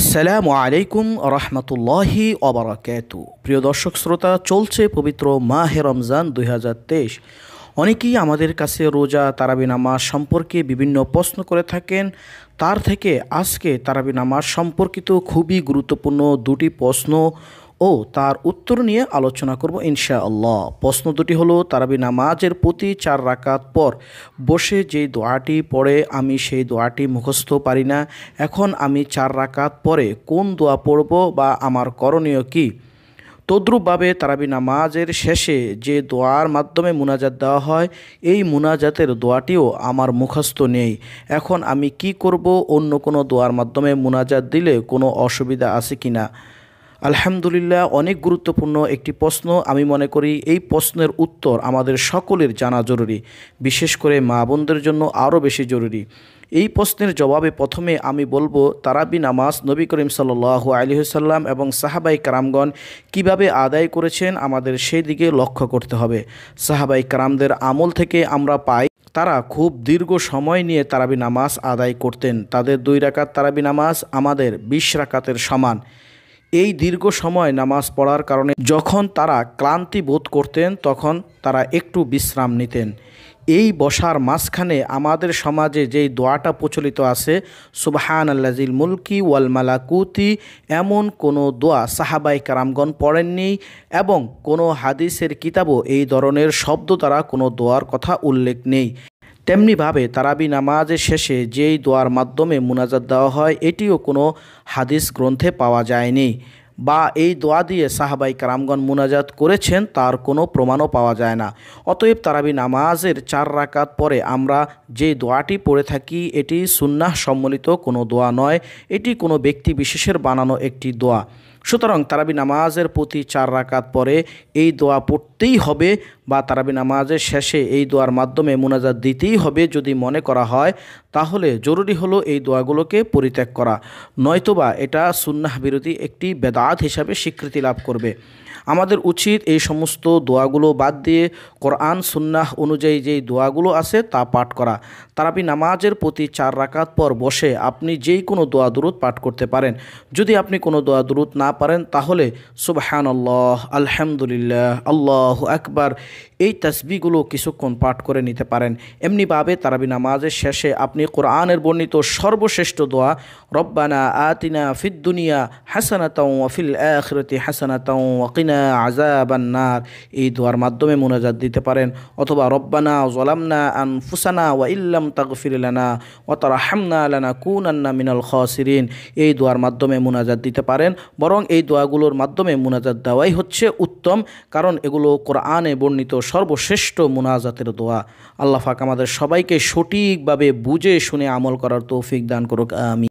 আসসালামু আলাইকুম রহমতুল্লাহ অবরাকাত প্রিয় দর্শক শ্রোতা চলছে পবিত্র মাহে রমজান দুই অনেকেই আমাদের কাছে রোজা তারাবি নামাজ সম্পর্কে বিভিন্ন প্রশ্ন করে থাকেন তার থেকে আজকে তারাবি নামাজ সম্পর্কিত খুবই গুরুত্বপূর্ণ দুটি প্রশ্ন ও তার উত্তর নিয়ে আলোচনা করব ইনশাআল্লাহ প্রশ্ন দুটি হলো তারাবি নামাজের প্রতি চার রাকাত পর বসে যে দোয়াটি পড়ে আমি সেই দোয়াটি মুখস্থ পারি না এখন আমি চার রাকাত পরে কোন দোয়া পড়ব বা আমার করণীয় কী তদ্রুপভাবে তারাবি নামাজের শেষে যে দোয়ার মাধ্যমে মুনাজাত দেওয়া হয় এই মুনাজাতের দোয়াটিও আমার মুখস্থ নেই এখন আমি কি করব অন্য কোনো দোয়ার মাধ্যমে মুনাজাত দিলে কোনো অসুবিধা আছে কি না আলহামদুলিল্লাহ অনেক গুরুত্বপূর্ণ একটি প্রশ্ন আমি মনে করি এই প্রশ্নের উত্তর আমাদের সকলের জানা জরুরি বিশেষ করে মা বোনদের জন্য আরও বেশি জরুরি এই প্রশ্নের জবাবে প্রথমে আমি বলবো তারাবি নামাজ নবী করিম আলী আলিহসাল্লাম এবং সাহাবাই কারামগণ কিভাবে আদায় করেছেন আমাদের সেই দিকে লক্ষ্য করতে হবে সাহাবাই কারামদের আমল থেকে আমরা পাই তারা খুব দীর্ঘ সময় নিয়ে তারাবি নামাজ আদায় করতেন তাদের দুই রাকাত তারাবি নামাজ আমাদের বিশ রাকাতের সমান এই দীর্ঘ সময় নামাজ পড়ার কারণে যখন তারা ক্লান্তি বোধ করতেন তখন তারা একটু বিশ্রাম নিতেন এই বসার মাঝখানে আমাদের সমাজে যেই দোয়াটা প্রচলিত আছে সুবাহান আল্লাজিল মুলকি ওয়াল কুতি এমন কোনো দোয়া সাহাবাই কারামগণ পড়েননি এবং কোনো হাদিসের কিতাবও এই ধরনের শব্দ দ্বারা কোনো দোয়ার কথা উল্লেখ নেই তেমনিভাবে তারাবি নামাজের শেষে যেই দোয়ার মাধ্যমে মুনাজাত দেওয়া হয় এটিও কোনো হাদিস গ্রন্থে পাওয়া যায়নি বা এই দোয়া দিয়ে সাহাবাই কারামগণ মুনাজাত করেছেন তার কোনো প্রমাণও পাওয়া যায় না অতএব তারাবি নামাজের চার রাকাত পরে আমরা যে দোয়াটি পড়ে থাকি এটি সুন্না সম্মিলিত কোনো দোয়া নয় এটি কোনো ব্যক্তি বিশেষের বানানো একটি দোয়া সুতরাং তারাবি নামাজের প্রতি চার রাকাত পরে এই দোয়া পড়তেই হবে বা তারাবি নামাজের শেষে এই দোয়ার মাধ্যমে মোনাজাত দিতেই হবে যদি মনে করা হয় তাহলে জরুরি হলো এই দোয়াগুলোকে পরিত্যাগ করা নয়তোবা এটা সুন্নাহ বিরোধী একটি বেদাত হিসাবে স্বীকৃতি লাভ করবে আমাদের উচিত এই সমস্ত দোয়াগুলো বাদ দিয়ে কোরআন সুন্নাহ অনুযায়ী যেই দোয়াগুলো আছে তা পাঠ করা তারাবি নামাজের প্রতি চার রাকাত পর বসে আপনি যেই কোনো দোয়া দূরত পাঠ করতে পারেন যদি আপনি কোনো দোয়া দূরত না পারেন তাহলে সুবাহানল্লাহ আলহামদুলিল্লাহ আল্লাহ আকবার এই তসবিগুলো কিছুক্ষণ পাঠ করে নিতে পারেন এমনিভাবে তারাবি নামাজের শেষে আপনি কোরআনের বর্ণিত সর্বশ্রেষ্ঠ দোয়া রব্বানা আতিনা ফিদ্দুনিয়া হাসানাতাউ ফিল আখরতি হাসানাতাউ ওয়াকিনা আজাবান্নার এই দোয়ার মাধ্যমে মোনাজাত দিতে পারেন অথবা রব্বানা জলামনা আন ফুসানা ওয়া ইল্লাম তাগফিরানা ও তারা হামনা আলানা কুন আন্না মিনাল খসিরিন এই দোয়ার মাধ্যমে মোনাজাত দিতে পারেন বরং এই দোয়াগুলোর মাধ্যমে মুনাজাত দেওয়াই হচ্ছে উত্তম কারণ এগুলো কোরআনে বর্ণিত সর্বশ্রেষ্ঠ মুনাজাতের দোয়া আল্লাহাক আমাদের সবাইকে সঠিকভাবে বুঝে শুনে আমল করার তৌফিক দান করুক আমি